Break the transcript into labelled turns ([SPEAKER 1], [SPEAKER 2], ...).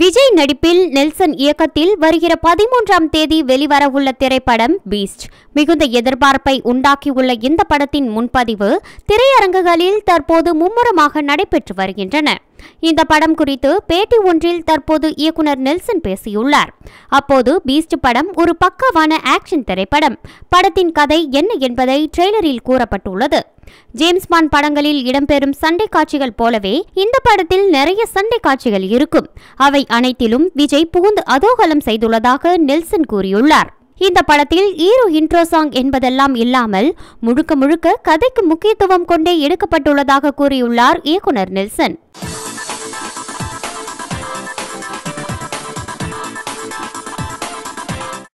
[SPEAKER 1] விஜய் நடிப்பில் நெல்சன் இயக்கத்தில் வருகிற பதிமூன்றாம் தேதி வெளிவரவுள்ள திரைப்படம் பீஸ்ட் மிகுந்த எதிர்பார்ப்பை உண்டாக்கியுள்ள இந்த படத்தின் முன்பதிவு திரையரங்குகளில் தற்போது மும்முரமாக நடைபெற்று வருகின்றன இந்த படம் குறித்து பேட்டி ஒன்றில் தற்போது இயக்குனர் நெல்சன் பேசியுள்ளார் அப்போது பீஸ்ட் படம் ஒரு பக்காவான ஆக்ஷன் திரைப்படம் படத்தின் கதை என்ன என்பதை ட்ரெய்லரில் கூறப்பட்டுள்ளது ஜேம்ஸ் பான் படங்களில் இடம்பெறும் சண்டை காட்சிகள் போலவே இந்த படத்தில் நிறைய சண்டை காட்சிகள் இருக்கும் அவை அனைத்திலும் விஜய் புகுந்து அதோகலம் செய்துள்ளதாக நெல்சன் கூறியுள்ளார் இந்த படத்தில் ஈரோ இன்ட்ரோ சாங் என்பதெல்லாம் இல்லாமல் முழுக்க முழுக்க கதைக்கு முக்கியத்துவம் கொண்டே எடுக்கப்பட்டுள்ளதாக கூறியுள்ளார் இயக்குனர் நெல்சன்